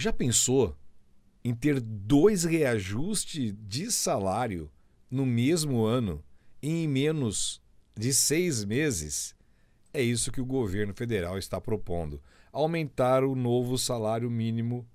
Já pensou em ter dois reajustes de salário no mesmo ano em menos de seis meses? É isso que o governo federal está propondo: aumentar o novo salário mínimo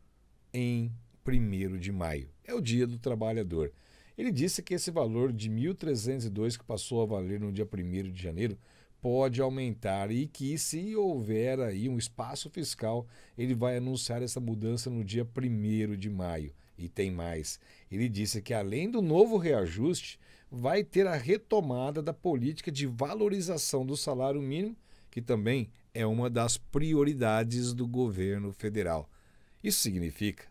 em 1 de maio. É o dia do trabalhador. Ele disse que esse valor de 1.302 que passou a valer no dia 1 de janeiro pode aumentar e que, se houver aí um espaço fiscal, ele vai anunciar essa mudança no dia 1 de maio. E tem mais. Ele disse que, além do novo reajuste, vai ter a retomada da política de valorização do salário mínimo, que também é uma das prioridades do governo federal. Isso significa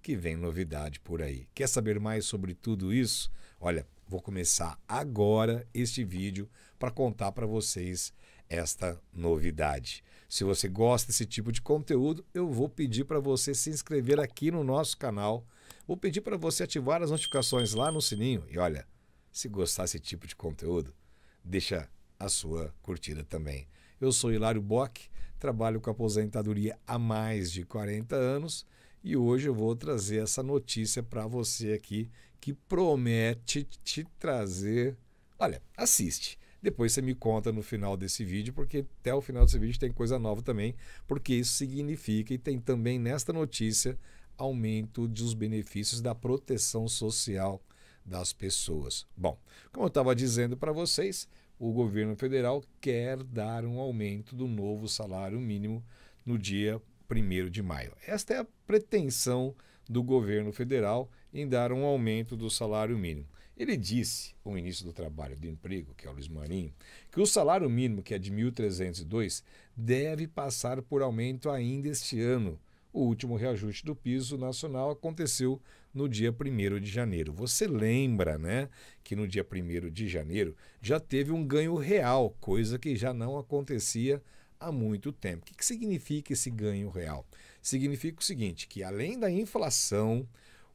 que vem novidade por aí. Quer saber mais sobre tudo isso? Olha, vou começar agora este vídeo para contar para vocês esta novidade. Se você gosta desse tipo de conteúdo, eu vou pedir para você se inscrever aqui no nosso canal. Vou pedir para você ativar as notificações lá no sininho. E olha, se gostar desse tipo de conteúdo, deixa a sua curtida também. Eu sou Hilário Bock, trabalho com aposentadoria há mais de 40 anos e hoje eu vou trazer essa notícia para você aqui que promete te trazer. Olha, assiste depois você me conta no final desse vídeo, porque até o final desse vídeo tem coisa nova também, porque isso significa e tem também nesta notícia aumento dos benefícios da proteção social das pessoas. Bom, como eu estava dizendo para vocês, o governo federal quer dar um aumento do novo salário mínimo no dia 1 de maio. Esta é a pretensão do governo federal em dar um aumento do salário mínimo. Ele disse, o ministro do Trabalho e do Emprego, que é o Luiz Marinho, que o salário mínimo, que é de 1.302, deve passar por aumento ainda este ano. O último reajuste do piso nacional aconteceu no dia 1 de janeiro. Você lembra, né, que no dia 1 de janeiro já teve um ganho real, coisa que já não acontecia há muito tempo. O que significa esse ganho real? Significa o seguinte: que além da inflação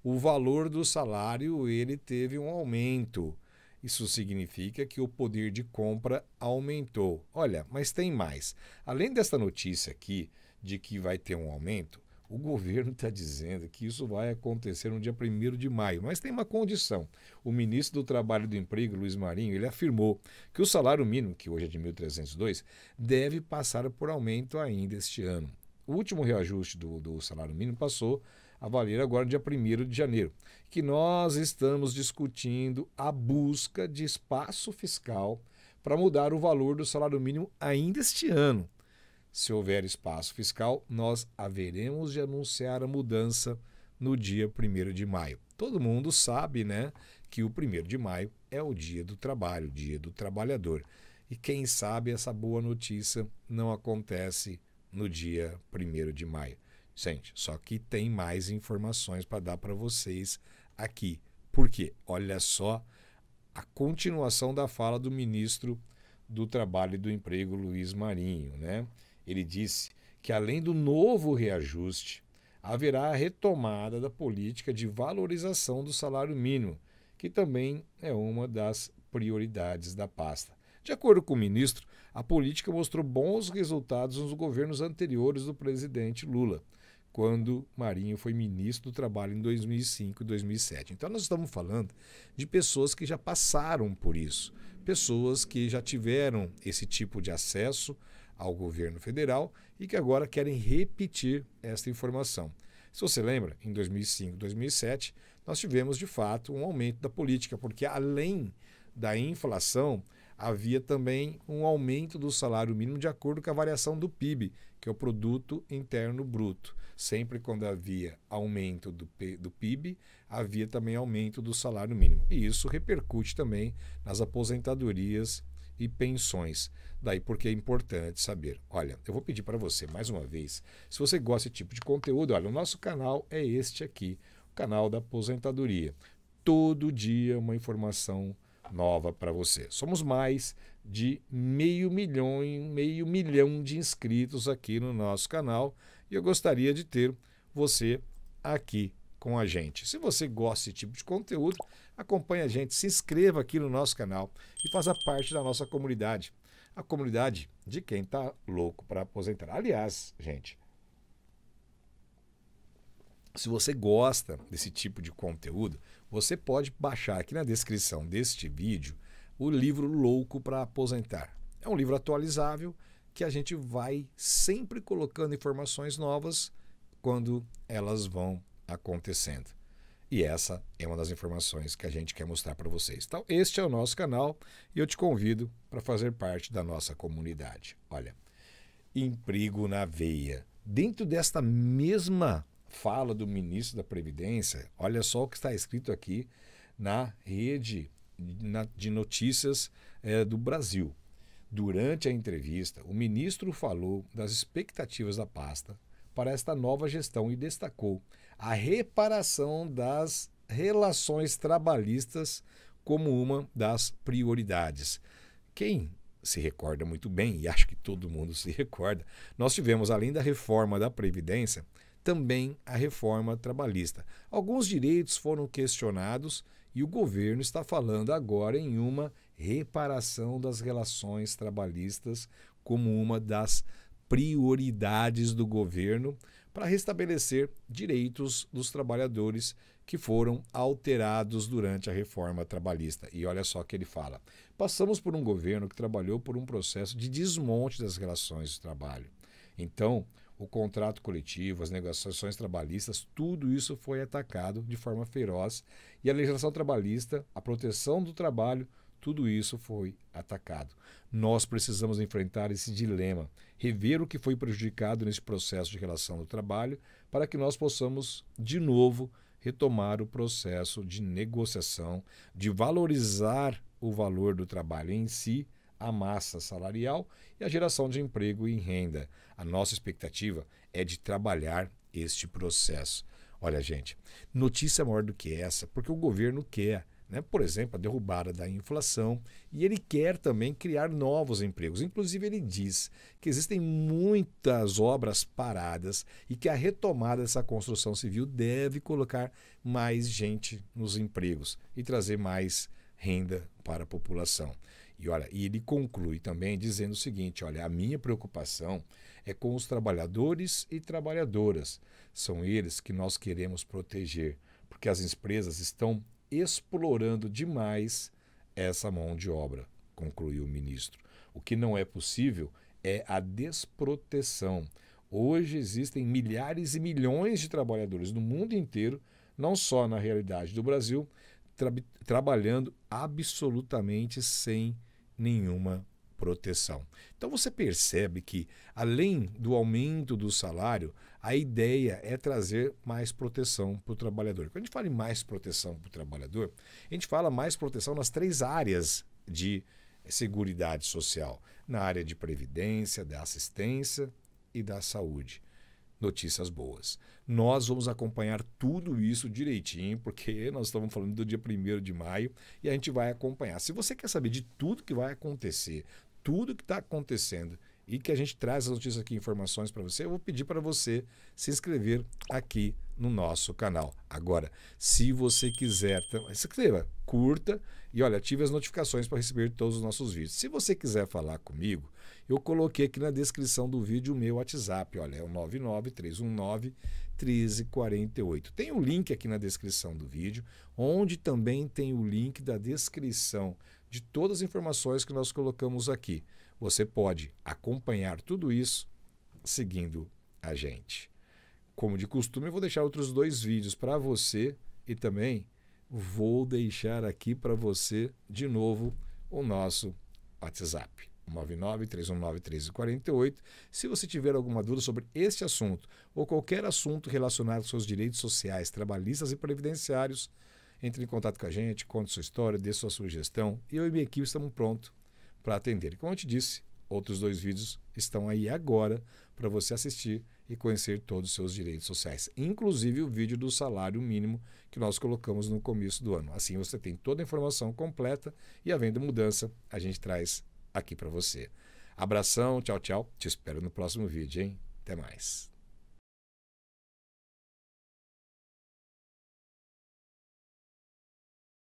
o valor do salário ele teve um aumento. Isso significa que o poder de compra aumentou. Olha, mas tem mais. Além dessa notícia aqui de que vai ter um aumento, o governo está dizendo que isso vai acontecer no dia 1 de maio, mas tem uma condição. O ministro do Trabalho e do Emprego, Luiz Marinho, ele afirmou que o salário mínimo, que hoje é de 1.302, deve passar por aumento ainda este ano. O último reajuste do, do salário mínimo passou a valer agora dia 1 de janeiro, que nós estamos discutindo a busca de espaço fiscal para mudar o valor do salário mínimo ainda este ano. Se houver espaço fiscal, nós haveremos de anunciar a mudança no dia 1 de maio. Todo mundo sabe, né, que o 1 de maio é o dia do trabalho, o dia do trabalhador. E quem sabe essa boa notícia não acontece no dia 1 de maio. Gente, só que tem mais informações para dar para vocês aqui. Por quê? Olha só a continuação da fala do ministro do Trabalho e do Emprego, Luiz Marinho. Né? Ele disse que, além do novo reajuste, haverá a retomada da política de valorização do salário mínimo, que também é uma das prioridades da pasta. De acordo com o ministro, a política mostrou bons resultados nos governos anteriores do presidente Lula quando Marinho foi ministro do Trabalho em 2005 e 2007. Então, nós estamos falando de pessoas que já passaram por isso, pessoas que já tiveram esse tipo de acesso ao governo federal e que agora querem repetir esta informação. Se você lembra, em 2005, 2007, nós tivemos de fato um aumento da política, porque além da inflação, havia também um aumento do salário mínimo de acordo com a variação do PIB, que é o Produto Interno Bruto. Sempre quando havia aumento do, do PIB, havia também aumento do salário mínimo. E isso repercute também nas aposentadorias e pensões. Daí porque é importante saber. Olha, eu vou pedir para você mais uma vez, se você gosta desse tipo de conteúdo, olha, o nosso canal é este aqui, o canal da aposentadoria. Todo dia uma informação nova para você. Somos mais de meio milhão, meio milhão de inscritos aqui no nosso canal e eu gostaria de ter você aqui com a gente. Se você gosta desse tipo de conteúdo, acompanhe a gente, se inscreva aqui no nosso canal e faça parte da nossa comunidade. A comunidade de quem está louco para aposentar. Aliás, gente, se você gosta desse tipo de conteúdo, você pode baixar aqui na descrição deste vídeo o livro Louco para Aposentar. É um livro atualizável que a gente vai sempre colocando informações novas quando elas vão acontecendo. E essa é uma das informações que a gente quer mostrar para vocês. Então, este é o nosso canal e eu te convido para fazer parte da nossa comunidade. Olha, emprego na veia. Dentro desta mesma fala do ministro da Previdência, olha só o que está escrito aqui na rede de notícias é, do Brasil. Durante a entrevista, o ministro falou das expectativas da pasta para esta nova gestão e destacou a reparação das relações trabalhistas como uma das prioridades. Quem se recorda muito bem, e acho que todo mundo se recorda, nós tivemos, além da reforma da Previdência, também a reforma trabalhista. Alguns direitos foram questionados e o governo está falando agora em uma reparação das relações trabalhistas como uma das prioridades do governo para restabelecer direitos dos trabalhadores que foram alterados durante a reforma trabalhista. E olha só o que ele fala. Passamos por um governo que trabalhou por um processo de desmonte das relações de trabalho. Então, o contrato coletivo, as negociações trabalhistas, tudo isso foi atacado de forma feroz e a legislação trabalhista, a proteção do trabalho, tudo isso foi atacado. Nós precisamos enfrentar esse dilema, rever o que foi prejudicado nesse processo de relação do trabalho, para que nós possamos, de novo, retomar o processo de negociação, de valorizar o valor do trabalho em si a massa salarial e a geração de emprego e renda. A nossa expectativa é de trabalhar este processo. Olha, gente, notícia é maior do que essa, porque o governo quer, né, por exemplo, a derrubada da inflação e ele quer também criar novos empregos. Inclusive, ele diz que existem muitas obras paradas e que a retomada dessa construção civil deve colocar mais gente nos empregos e trazer mais renda para a população. E olha, e ele conclui também dizendo o seguinte: olha, a minha preocupação é com os trabalhadores e trabalhadoras. São eles que nós queremos proteger, porque as empresas estão explorando demais essa mão de obra, concluiu o ministro. O que não é possível é a desproteção. Hoje existem milhares e milhões de trabalhadores no mundo inteiro, não só na realidade do Brasil, tra trabalhando absolutamente sem nenhuma proteção. Então você percebe que, além do aumento do salário, a ideia é trazer mais proteção para o trabalhador. Quando a gente fala em mais proteção para o trabalhador, a gente fala mais proteção nas três áreas de seguridade social, na área de previdência, da assistência e da saúde. Notícias boas. Nós vamos acompanhar tudo isso direitinho, porque nós estamos falando do dia 1 de maio e a gente vai acompanhar. Se você quer saber de tudo que vai acontecer, tudo que está acontecendo e que a gente traz as notícias aqui, informações para você, eu vou pedir para você se inscrever aqui no nosso canal. Agora, se você quiser, se inscreva, curta e olha, ative as notificações para receber todos os nossos vídeos. Se você quiser falar comigo, eu coloquei aqui na descrição do vídeo o meu WhatsApp, olha, é o 99319 1348. Tem o um link aqui na descrição do vídeo, onde também tem o link da descrição de todas as informações que nós colocamos aqui. Você pode acompanhar tudo isso seguindo a gente. Como de costume, eu vou deixar outros dois vídeos para você e também vou deixar aqui para você de novo o nosso WhatsApp. 99-319-1348. Se você tiver alguma dúvida sobre este assunto ou qualquer assunto relacionado aos seus direitos sociais, trabalhistas e previdenciários, entre em contato com a gente, conte sua história, dê sua sugestão. e Eu e minha equipe estamos prontos para atender. Como eu te disse, outros dois vídeos estão aí agora para você assistir e conhecer todos os seus direitos sociais, inclusive o vídeo do salário mínimo que nós colocamos no começo do ano. Assim você tem toda a informação completa e, havendo mudança, a gente traz aqui para você. Abração, tchau, tchau. Te espero no próximo vídeo, hein? Até mais.